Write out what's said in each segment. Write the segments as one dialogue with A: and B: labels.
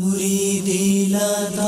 A: मुरीदी लादा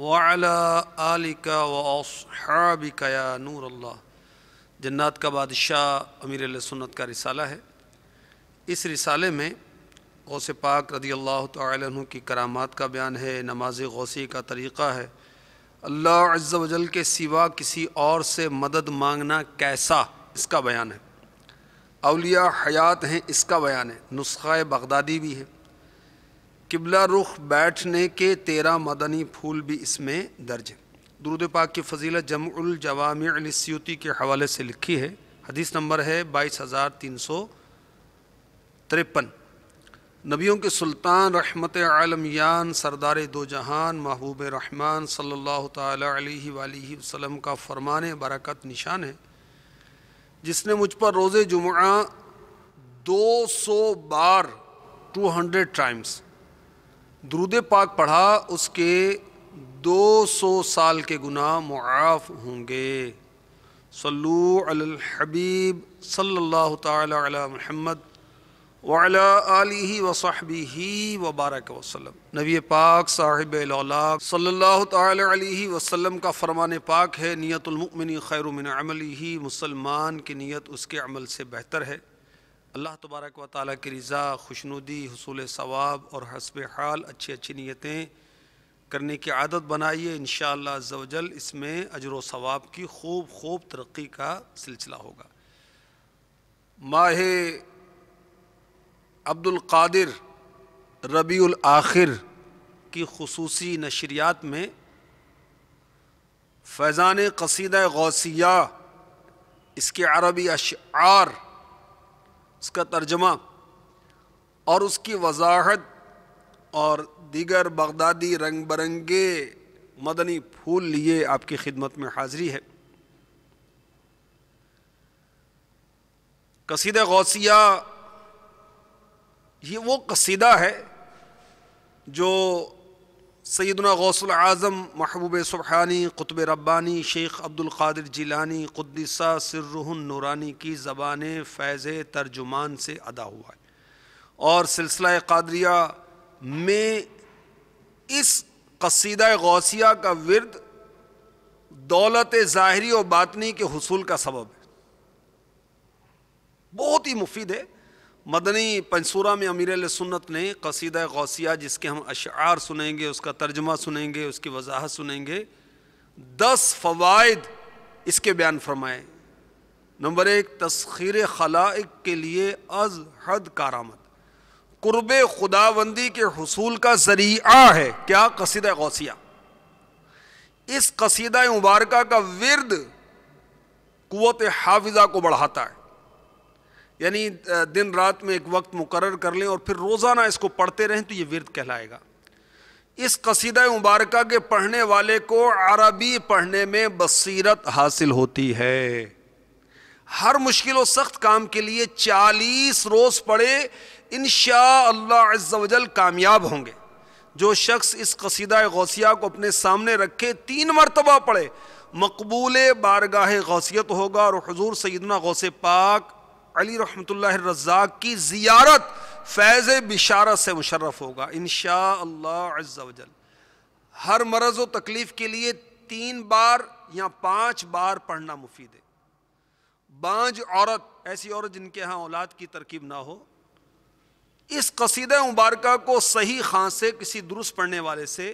A: वाला आलिका वाबिका या नूर अल्लाह जन्नात का बादशाह अमीर सुन्नत का रिसाला है इस रिसाले में गौस पाक रदी अल्लाह तु की करामात का बयान है नमाज गौसी का तरीक़ा है अल्लाह अज्जा वजल के सिवा किसी और से मदद मांगना कैसा इसका बयान है अलिया हयात हैं इसका बयान है नुस्ख़ा बगदादी भी है किबला रुख बैठने के तेरह मदनी फूल भी इसमें दर्ज है दुरुद पाक की फजीलत जमउल जवामसूती के हवाले से लिखी है हदीस नंबर है बाईस हज़ार तीन सौ तिरपन नबियों के सुल्तान रहमत आलमयान सरदार दो जहान महबूब रहमान सल्लल्लाहु अलैहि वसल्लम का फरमान बरकत निशान है जिसने मुझ पर रोज़ जुमा दो सौ बार टू हंड्रेड टाइम्स दरूद पाक पढ़ा उसके 200 साल के गुना मुआफ़ होंगे सल्लू हबीब सल्लल्लाहु ताला अला मुहम्मद वाला वसाहबी वबारक वसलम नबी पाक साहिब सल्लल्लाहु ताला अलैहि वसल्लम का फरमान पाक है नियतुलमुमिन खैरमिन अमली मुसलमान की नीयत उसके अमल से बेहतर है अल्लाह तबारक व ताली की रज़ा खुशनुदी हसूल सवाब और हसब हाल अच्छी अच्छी नीयतें करने की आदत बनाइए इन शवजल इसमें अजर वाब की खूब खूब तरक्की का सिलसिला होगा माह अब्दुल्कर रबी आखिर की खसूसी नशरियात में फैज़ान कसीद गौसिया इसके अरबी अशार उसका तर्जमा और उसकी वजाहत और दीगर बगदादी रंग बरंगे मदनी फूल लिए आपकी खिदमत में हाजिरी है कसीद गौसिया ये वो कसीदा है जो सैदना गौसल आज़म महबूब सुबहानी कुतब रब्बानी शेख अब्दुल्कर जिलानी कुद्दसा सिर्रहन नूरानी की ज़बान फैज़ तर्जुमान से अदा हुआ है और सिलसिला कादरिया में इस कसीदा गौसिया का विरद दौलत ज़ाहरी और बातनी के हसूल का सबब है बहुत ही मुफीद है मदनी पंसूरा में अमीर सुन्नत ने कसीद गौसिया जिसके हम अशार सुनेंगे उसका तर्जमा सुनेंगे उसकी वजाहत सुनेंगे दस फ़वाद इसके बयान फरमाए नंबर एक तस्खीर खलाइक के लिए अज हद कारामद कुर्ब खुदाबंदी के हसूल का जरिया है क्या कसीद गौसिया इस कसीदा मुबारक का विरद कुत हाफिज़ा को बढ़ाता है यानी दिन रात में एक वक्त मुकर कर लें और फिर रोज़ाना इसको पढ़ते रहें तो ये विरद कहलाएगा इस कसीद मुबारक के पढ़ने वाले को अरबी पढ़ने में बसीरत हासिल होती है हर मुश्किल और सख्त काम के लिए चालीस रोज़ पढ़े इन शजल कामयाब होंगे जो शख्स इस कसीदा गौसिया को अपने सामने रखे तीन मरतबा पढ़े मकबूल बारगाह गौसियत होगा और हजूर सैदना गौसे पाक अली रहमतुल्लाह रज़ाक की ज़ियारत फैज़ बिशारत से मुशर्रफ होगा इन शजल हर मरज व तकलीफ़ के लिए तीन बार या पाँच बार पढ़ना मुफीद है बांझ औरत ऐसी औरत जिनके यहाँ औलाद की तरकीब ना हो इस कसीद मुबारक को सही खां से किसी दुरुस्त पढ़ने वाले से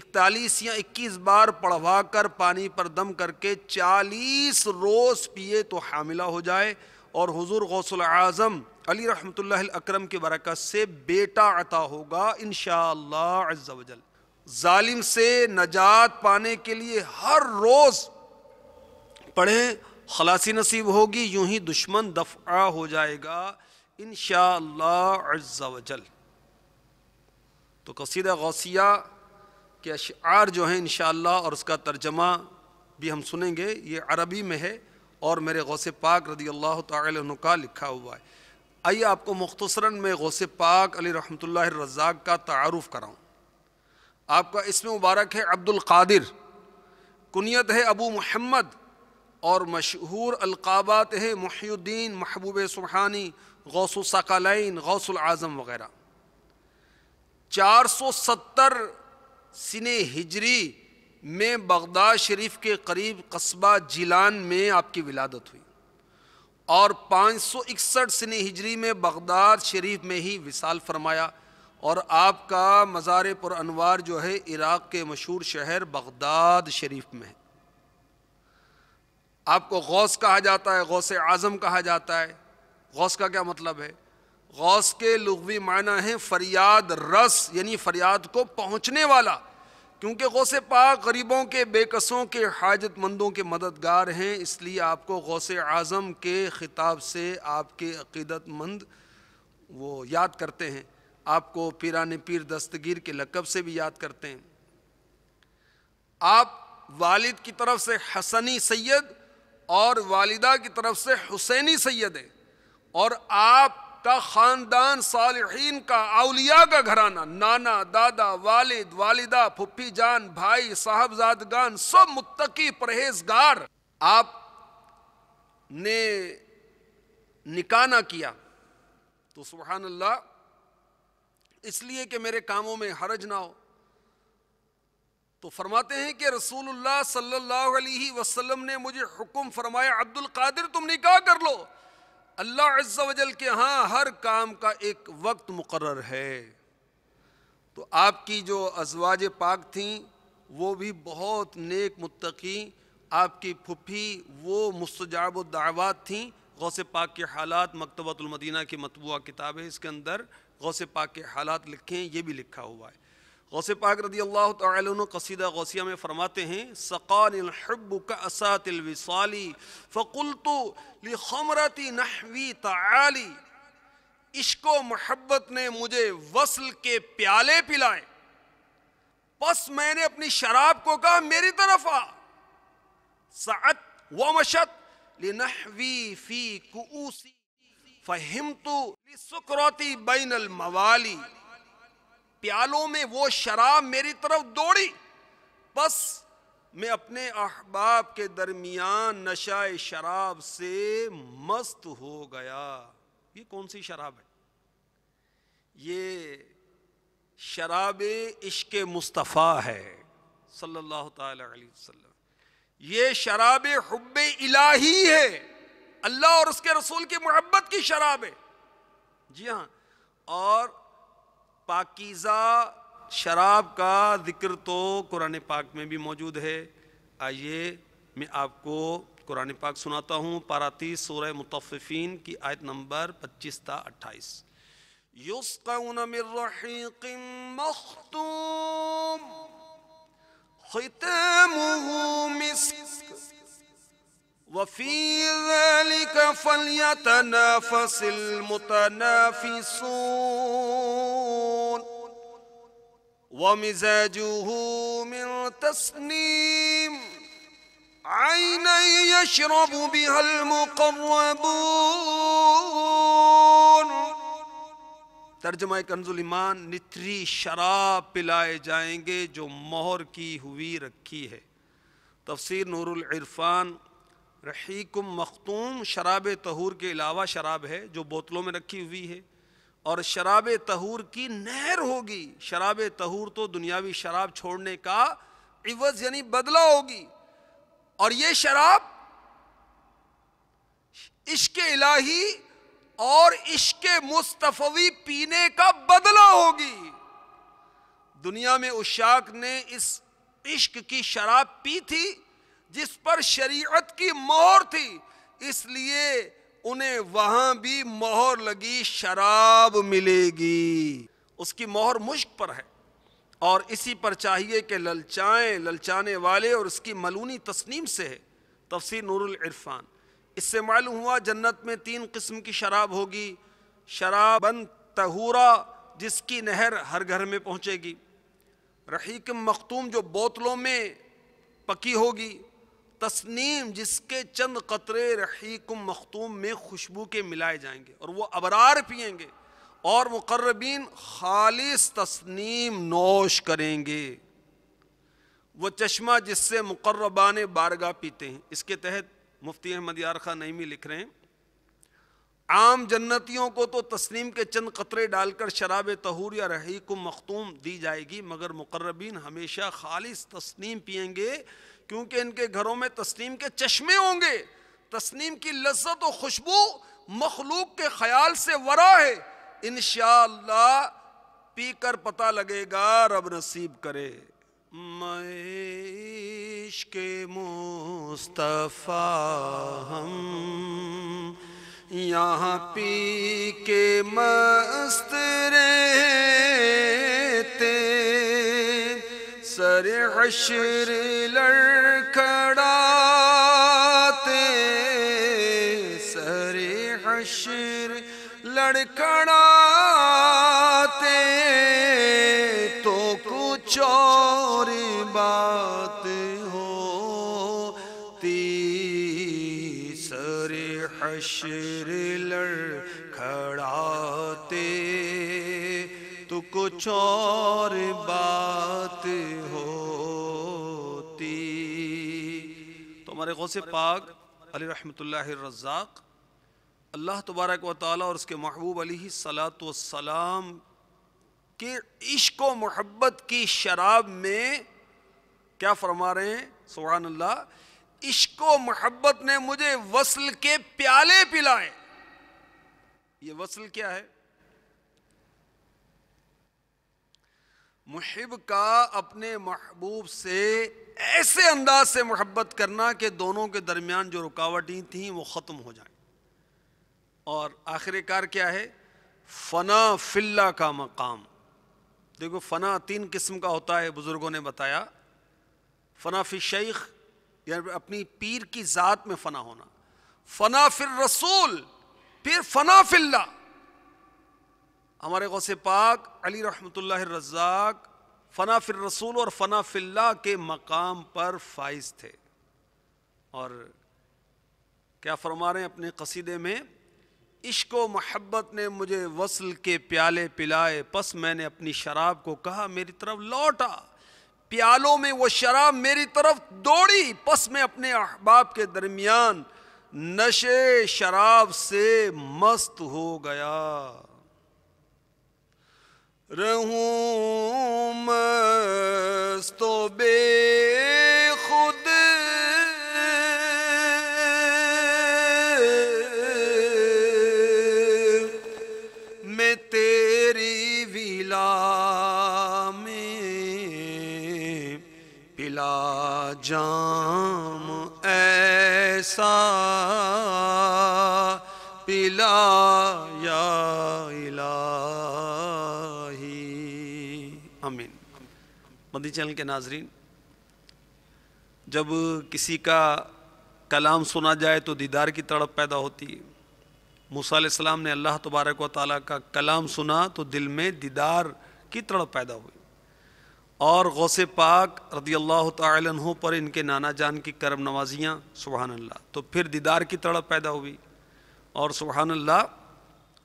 A: इकतालीस या इक्कीस बार पढ़वा कर पानी पर दम करके चालीस रोज़ पिए तो हामिला हो जाए और हुजूर गौसल आज़म अली रहमत अक्रम की बरकत से बेटा अता होगा इन शजल ालिम से नजात पाने के लिए हर रोज़ पढ़ें खलासी नसीब होगी यूं ही दुश्मन दफ़ा हो जाएगा इन शजल तो कसीद गौसिया के अशार जो हैं इन और उसका तर्जमा भी हम सुनेंगे ये अरबी में है और मेरे गौस पाक रदी अल्लाह तु का लिखा हुआ है आइए आपको मुख्तसरा मैं गौस पाक अली रहमत रज़ाक का तारफ़ कराऊँ आपका इसमें मुबारक है अब्दुल्कर कुत है अबू महमद और मशहूर अलकाबात है महीद्दीन महबूब सुबहानी गौसल आज़म वगैरह चार सौ सत्तर सिने हिजरी में बगदाद शरीफ के करीब कस्बा जिलान में आपकी विलादत हुई और पाँच सौ इकसठ सनी हिजरी में बगदाद शरीफ में ही विसाल फरमाया और आपका मज़ार पर अनवार जो है इराक़ के मशहूर शहर बगदाद शरीफ में है आपको गौस कहा जाता है गौस आज़म कहा जाता है गौस का क्या मतलब है गौस के लघवी माना है फरियाद रस यानी फरियाद को पहुँचने वाला क्योंकि गौसे पाक गरीबों के बेकसों के हाजतमंदों के मददगार हैं इसलिए आपको गौसे आज़म के ख़िताब से आपके अकीदतमंद वो याद करते हैं आपको पीरान पीर दस्तगीर के लकब से भी याद करते हैं आप वालिद की तरफ से हसनी सैयद और वालिदा की तरफ से हुसैनी सैयद हैं और आप का ख़ानदान सालहीन का अलिया का घराना नाना दादा वालिद वालिदा फुफी जान भाई साहबजादगान सब मुत्तकी परहेजगार आप ने निकाना किया तो सुबहान अल्लाह इसलिए कि मेरे कामों में हरज ना हो तो फरमाते हैं कि रसूलुल्लाह सल्लल्लाहु अलैहि वसल्लम ने मुझे हुक्म फरमाया अब्दुल कादिर तुम निकाह कर लो अल्लाह अज्जावजल के यहाँ हर काम का एक वक्त मुकर है तो आपकी जो अजवाज पाक थी वो भी बहुत नेक मुतकी आपकी फुफी वो मुस्तजाब दावत थी गौसे पाक के हालात मकतबतुलमदीना की मतबूा किताब है इसके अंदर गौसे पाक के हालात लिखे हैं ये भी लिखा हुआ है गौसे पाक रदी अल्लाह तसीदा गौसिया में फ़रमाते हैं सक़ानहब का फ़कुल तो नहवी इश्को मोहब्बत ने मुझे वसल के प्याले पिलाए बस मैंने अपनी शराब को कहा मेरी तरफ आ सत व मशत लिनहवी फ़ी कुम तो सुकरौती बैन मवाली प्यालों में वो शराब मेरी तरफ दौड़ी बस मैं अपने अहबाब के दरमियान नशा शराब से मस्त हो गया ये कौन सी शराब है ये शराब इश्क मुस्तफ़ा है सल्लल्लाहु अलैहि वसल्लम ये शराब हब इलाही है अल्लाह और उसके रसूल की मोहब्बत की शराब है जी हाँ और पाकिज़ा शराब का जिक्र तो कुरान पाक में भी मौजूद है आइए मैं आपको कुरान पाक सुनाता हूँ पाराती सूर मुतफ़ीन की आयत नंबर पच्चीस था अट्ठाईस يسقون من رحيق مختوم ختامه مسك وفي ذلك فليتنافس المتنافسون ومزاجه من تسنيم عينا يشرب بها المقربون तर्जमा कंजुल ईमान निथरी शराब पिलाए जाएंगे जो मोहर की हुई रखी है तफसर नूरुल इरफान रहीकुम मखतूम शराब तहूर के अलावा शराब है जो बोतलों में रखी हुई है और शराब तहूर की नहर होगी शराब तहूर तो दुनियावी शराब छोड़ने का इवज यानी बदला होगी और ये शराब इश्क इलाही और इश्क मुस्तफ़वी पीने का बदला होगी दुनिया में उशाक ने इस इश्क की शराब पी थी जिस पर शरीयत की मोहर थी इसलिए उन्हें वहां भी मोहर लगी शराब मिलेगी उसकी मोहर मुश्क पर है और इसी पर चाहिए कि ललचाएं ललचाने वाले और उसकी मलूनी तस्नीम से है तफसर नूरुल इरफान इससे मालूम हुआ जन्नत में तीन किस्म की शराब होगी शराबन तहूरा जिसकी नहर हर घर में पहुंचेगी रहीक मखतूम जो बोतलों में पकी होगी तस्नीम जिसके चंद कतरे रही कुम मखतूम में खुशबू के मिलाए जाएंगे और वह अबरार पियेंगे और मुकर्रबीन खालिस तस्नीम नोश करेंगे वह चश्मा जिससे मुकर्रबान बारगा पीते हैं इसके तहत मुफ्ती अहमद यार खान नईमी लिख रहे हैं आम जन्नतियों को तो तस्नीम के चंद कतरे डालकर शराब तहूर या रही को मखतूम दी जाएगी मगर मुकर्रबीन हमेशा खालिश तस्नीम पियेंगे क्योंकि इनके घरों में तस्नीम के चश्मे होंगे तस्नीम की लज्जत और खुशबू मखलूक के ख्याल से वरा है इन पी कर पता लगेगा रब नसीब करे मैश के मुस्तफ़ा हम यहाँ पी के मस्त रहे हशर लड़खड़ाते सरे हशर लड़कड़ाते तो कुछ और बात हो ती सरे हशर लड़खड़ाते कुछ और बात होती तो हमारे गौसे पाक अली रहमतुल्लाह रज़ाक़ अल्लाह तबारक व ताली और उसके महबूब अली सलात सलाम के इश्क व मोहब्बत की शराब में क्या फरमा रहे हैं सुबहान अल्लाह इश्क व मोहब्बत ने मुझे वसल के प्याले पिलाए ये वसल क्या है मुहिब का अपने महबूब से ऐसे अंदाज से मोहब्बत करना कि दोनों के दरमियान जो रुकावटें थीं वो ख़त्म हो जाए और आखिरकार क्या है फ़ना फिल्ला का मकाम देखो फ़ना तीन किस्म का होता है बुज़ुर्गों ने बताया फ़ना फिर शेख यानी अपनी पीर की ज़ात में फ़ना होना फ़ना फिर रसूल फिर फ़ना फिल्ला हमारे गौसे पाक अली रहमतुल्लाह रज़ाक फ़ना फिर रसूल और फ़ना फ़िल्ला के मकाम पर फाइज थे और क्या फरमा रहे हैं अपने कसीदे में इश्को मोहब्बत ने मुझे वसल के प्याले पिलाए पस मैंने अपनी शराब को कहा मेरी तरफ लौटा प्यालों में वो शराब मेरी तरफ दौड़ी पस में अपने अहबाब के दरमियान नशे शराब से मस्त हो गया رَهُونَ अमीन मदी चैनल के नाजरीन जब किसी का कलाम सुना जाए तो दीदार की तड़प पैदा होती है मूसम ने अल्लाह तबारक व ताली का कलाम सुना तो दिल में दीदार की तड़प पैदा हुई और गौस पाक रदी अल्लाह तहों पर इनके नाना जान की करम नवाजियाँ सुबहान तो फिर दीदार की तड़प पैदा हुई और सुबहान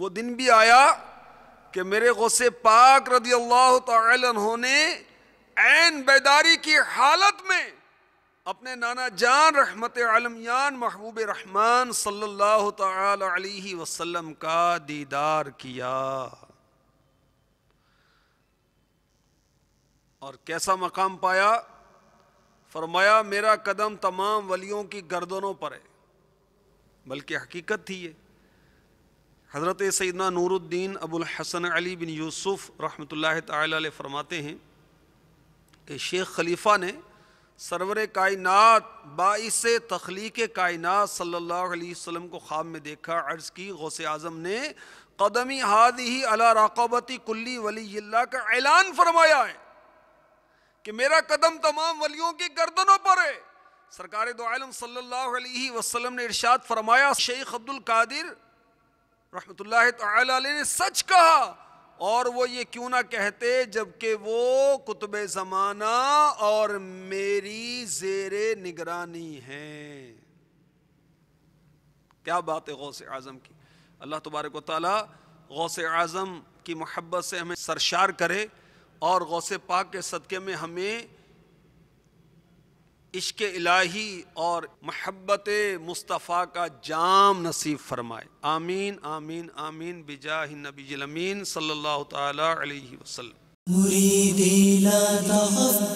A: वो दिन भी आया कि मेरे गौसे पाक रदी अल्लाह तहों ने ऐन बेदारी की हालत में अपने नाना जान रहमत आलमयान महबूब रहमान सल्लल्लाहु अलैहि वसल्लम का दीदार किया और कैसा मकाम पाया फरमाया मेरा कदम तमाम वलियों की गर्दनों पर है बल्कि हकीकत थी ये हज़रत सैदना नूरुद्दीन अबुल हसन अली बिन यूसुफ़ रहमत ताली फरमाते हैं कि शेख खलीफ़ा ने सरवर कायनत बाईस तख्लीक कायनात सल्ला वसम को ख्वाब में देखा अर्ज़ की गौस आज़म ने कदमी हाद ही अला रकबती कुल्ली वली का ऐलान फरमाया है कि मेरा कदम तमाम वलियों की गर्दनों पर है सरकार दो आलम सल्लल्लाहु अलैहि वसल्लम ने इरशाद फरमाया शेख अब्दुल कादिर रहमत ने सच कहा और वो ये क्यों ना कहते जबकि वो कुतब ज़माना और मेरी जेर निगरानी हैं क्या बात है गौसे आज़म की अल्लाह तबारक वाली गौसे आज़म की मोहब्बत से हमें सरशार करे और गौसे पाक के सदक़े में हमें इश्क इलाही और महब्बत मुस्तफ़ा का जाम नसीब फरमाए आमीन आमीन आमीन बिजाह नबी जमीन सल्ला तसल्म